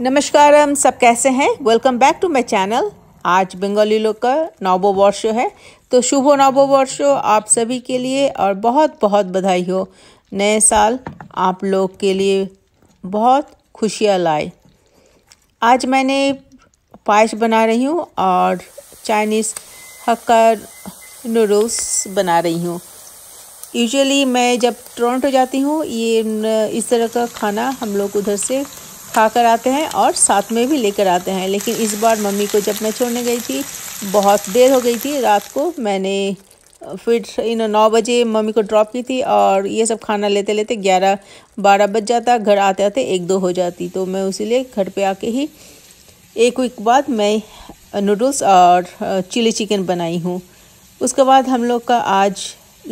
नमस्कार हम सब कैसे हैं welcome back to my channel आज बंगाली लोग का वर्ष है तो शुभ नववर्ष आप सभी के लिए और बहुत बहुत बधाई हो नए साल आप लोग के लिए बहुत खुशियाँ लाए आज मैंने पायस बना रही हूँ और चाइनीज़ हक्का नूडल्स बना रही हूँ यूजुअली मैं जब टोरंटो जाती हूँ ये इस तरह का खाना हम लोग उधर से खाकर आते हैं और साथ में भी लेकर आते हैं लेकिन इस बार मम्मी को जब मैं छोड़ने गई थी बहुत देर हो गई थी रात को मैंने फिर इन नौ बजे मम्मी को ड्रॉप की थी और ये सब खाना लेते लेते ग्यारह बारह बज जाता घर आते आते एक दो हो जाती तो मैं उसी घर पर आके ही एक वीक बाद मैं नूडल्स और चिली चिकन बनाई हूँ उसके बाद हम लोग का आज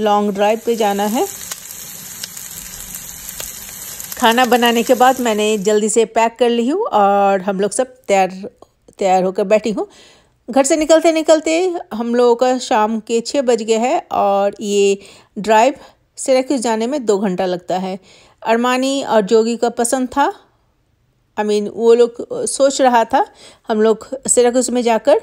लॉन्ग ड्राइव पे जाना है खाना बनाने के बाद मैंने जल्दी से पैक कर ली हूँ और हम लोग सब तैयार तैयार होकर बैठी हूँ घर से निकलते निकलते हम लोगों का शाम के छः बज गया है और ये ड्राइव सिरेक्यूज जाने में दो घंटा लगता है अरमानी और जोगी का पसंद था आई I मीन mean, वो लोग सोच रहा था हम लोग सिरेक्यूज में जाकर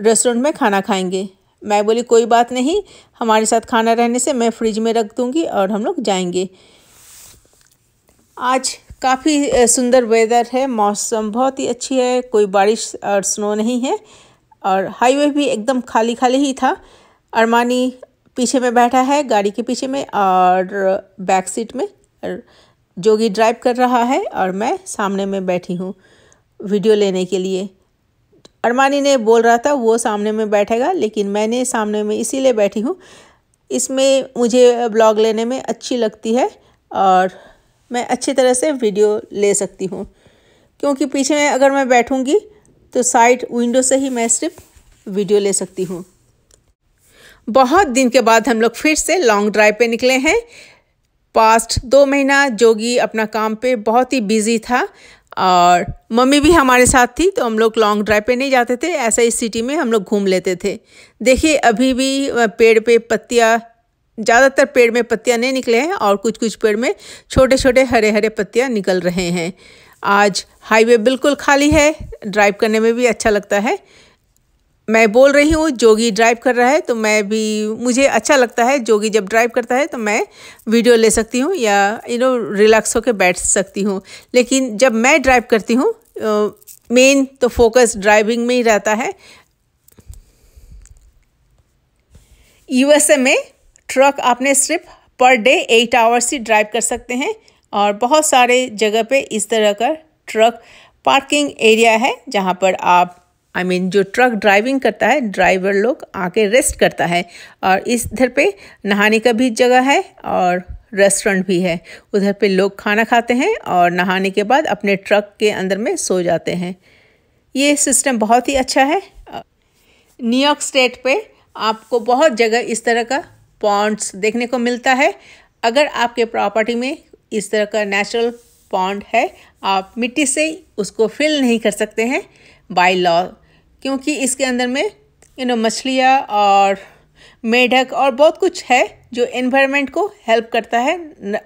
रेस्टोरेंट में खाना खाएंगे मैं बोली कोई बात नहीं हमारे साथ खाना रहने से मैं फ्रिज में रख दूँगी और हम लोग जाएंगे आज काफ़ी सुंदर वेदर है मौसम बहुत ही अच्छी है कोई बारिश और स्नो नहीं है और हाईवे भी एकदम खाली खाली ही था अरमानी पीछे में बैठा है गाड़ी के पीछे में और बैक सीट में जोगी ड्राइव कर रहा है और मैं सामने में बैठी हूँ वीडियो लेने के लिए अरमानी ने बोल रहा था वो सामने में बैठेगा लेकिन मैंने सामने में इसीलिए बैठी हूँ इसमें मुझे ब्लॉग लेने में अच्छी लगती है और मैं अच्छी तरह से वीडियो ले सकती हूँ क्योंकि पीछे में अगर मैं बैठूँगी तो साइड विंडो से ही मैं सिर्फ वीडियो ले सकती हूँ बहुत दिन के बाद हम लोग फिर से लॉन्ग ड्राइव पे निकले हैं पास्ट दो महीना जोगी अपना काम पे बहुत ही बिजी था और मम्मी भी हमारे साथ थी तो हम लोग लॉन्ग ड्राइव पे नहीं जाते थे ऐसे ही सिटी में हम लोग घूम लेते थे देखिए अभी भी पेड़ पे पत्तियाँ ज़्यादातर पेड़ में पत्तियाँ नहीं निकले हैं और कुछ कुछ पेड़ में छोटे छोटे हरे हरे पत्तियाँ निकल रहे हैं आज हाईवे बिल्कुल खाली है ड्राइव करने में भी अच्छा लगता है मैं बोल रही हूँ जोगी ड्राइव कर रहा है तो मैं भी मुझे अच्छा लगता है जोगी जब ड्राइव करता है तो मैं वीडियो ले सकती हूँ या यू नो रिलैक्स होकर बैठ सकती हूँ लेकिन जब मैं ड्राइव करती हूँ मेन तो फोकस ड्राइविंग में ही रहता है यूएसए में ट्रक आपने सिर्फ पर डे एट आवर्स ही ड्राइव कर सकते हैं और बहुत सारे जगह पे इस तरह का ट्रक पार्किंग एरिया है जहाँ पर आप आई I मीन mean, जो ट्रक ड्राइविंग करता है ड्राइवर लोग आके रेस्ट करता है और इस इधर पे नहाने का भी जगह है और रेस्टोरेंट भी है उधर पे लोग खाना खाते हैं और नहाने के बाद अपने ट्रक के अंदर में सो जाते हैं ये सिस्टम बहुत ही अच्छा है न्यूयॉर्क स्टेट पे आपको बहुत जगह इस तरह का पॉन्ड्स देखने को मिलता है अगर आपके प्रॉपर्टी में इस तरह का नेचुरल पॉन्ड है आप मिट्टी से उसको फिल नहीं कर सकते हैं बाई लॉ क्योंकि इसके अंदर में यू नो मछलियाँ और मेढक और बहुत कुछ है जो इन्वायरमेंट को हेल्प करता है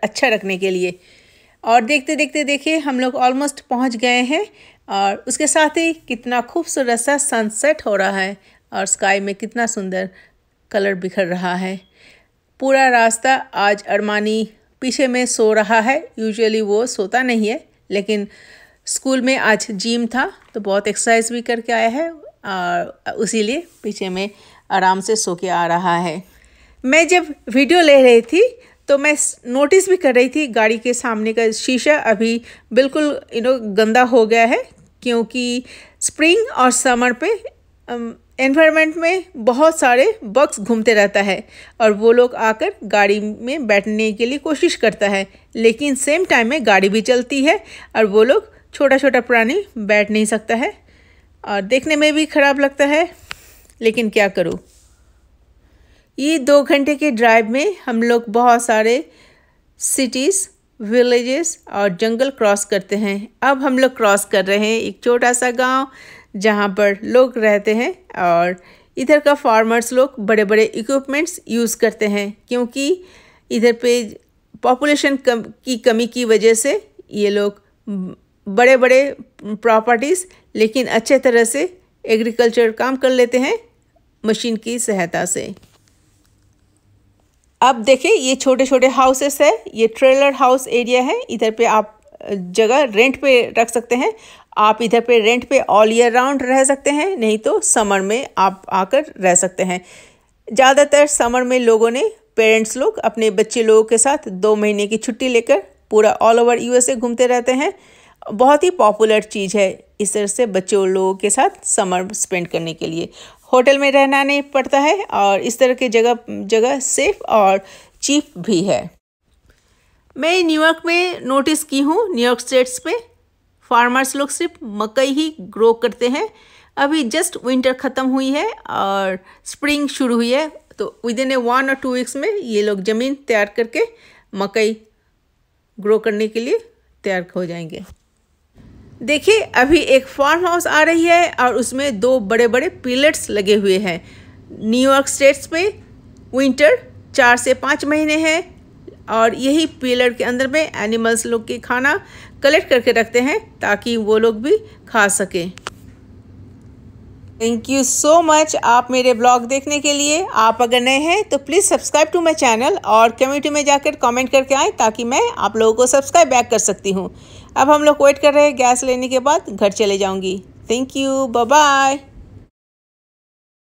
अच्छा रखने के लिए और देखते देखते देखिए हम लोग ऑलमोस्ट पहुंच गए हैं और उसके साथ ही कितना खूबसूरत सा सनसेट हो रहा है और स्काई में कितना सुंदर कलर बिखर रहा है पूरा रास्ता आज अरमानी पीछे में सो रहा है यूजुअली वो सोता नहीं है लेकिन स्कूल में आज जिम था तो बहुत एक्सरसाइज भी करके आया है और उसी लिए पीछे में आराम से सो के आ रहा है मैं जब वीडियो ले रही थी तो मैं नोटिस भी कर रही थी गाड़ी के सामने का शीशा अभी बिल्कुल यू नो गंदा हो गया है क्योंकि स्प्रिंग और समर पे एनवायरनमेंट में बहुत सारे बग्स घूमते रहता है और वो लोग आकर गाड़ी में बैठने के लिए कोशिश करता है लेकिन सेम टाइम में गाड़ी भी चलती है और वो लोग छोटा छोटा प्राणी बैठ नहीं सकता है और देखने में भी ख़राब लगता है लेकिन क्या करूँ ये दो घंटे के ड्राइव में हम लोग बहुत सारे सिटीज़ विलेजेस और जंगल क्रॉस करते हैं अब हम लोग क्रॉस कर रहे हैं एक छोटा सा गांव जहाँ पर लोग रहते हैं और इधर का फार्मर्स लोग बड़े बड़े इक्विपमेंट्स यूज़ करते हैं क्योंकि इधर पे पॉपुलेशन कम की कमी की वजह से ये लोग बड़े बड़े प्रॉपर्टीज़ लेकिन अच्छे तरह से एग्रीकल्चर काम कर लेते हैं मशीन की सहायता से अब देखें ये छोटे छोटे हाउसेस है ये ट्रेलर हाउस एरिया है इधर पे आप जगह रेंट पे रख सकते हैं आप इधर पे रेंट पे ऑल ईयर राउंड रह सकते हैं नहीं तो समर में आप आकर रह सकते हैं ज़्यादातर समर में लोगों ने पेरेंट्स लोग अपने बच्चे लोगों के साथ दो महीने की छुट्टी लेकर पूरा ऑल ओवर यूएसए घूमते रहते हैं बहुत ही पॉपुलर चीज़ है इस तरह से बच्चों लोगों के साथ समर स्पेंड करने के लिए होटल में रहना नहीं पड़ता है और इस तरह के जगह जगह सेफ और चीप भी है मैं न्यूयॉर्क में नोटिस की हूँ न्यूयॉर्क स्टेट्स में फार्मर्स लोग सिर्फ मकई ही ग्रो करते हैं अभी जस्ट विंटर ख़त्म हुई है और स्प्रिंग शुरू हुई है तो विद इन ए वन और टू वीक्स में ये लोग ज़मीन तैयार करके मकई ग्रो करने के लिए तैयार हो जाएंगे देखिए अभी एक फार्म हाउस आ रही है और उसमें दो बड़े बड़े पिलर्स लगे हुए हैं न्यूयॉर्क स्टेट्स में विंटर चार से पाँच महीने हैं और यही पिलर के अंदर में एनिमल्स लोग के खाना कलेक्ट करके रखते हैं ताकि वो लोग भी खा सकें थैंक यू सो मच आप मेरे ब्लॉग देखने के लिए आप अगर नए हैं तो please subscribe to my channel और कम्युनिटी में जाकर कमेंट करके आएँ ताकि मैं आप लोगों को सब्सक्राइब बैक कर सकती हूँ अब हम लोग वेट कर रहे हैं गैस लेने के बाद घर चले जाऊँगी थैंक यू बाय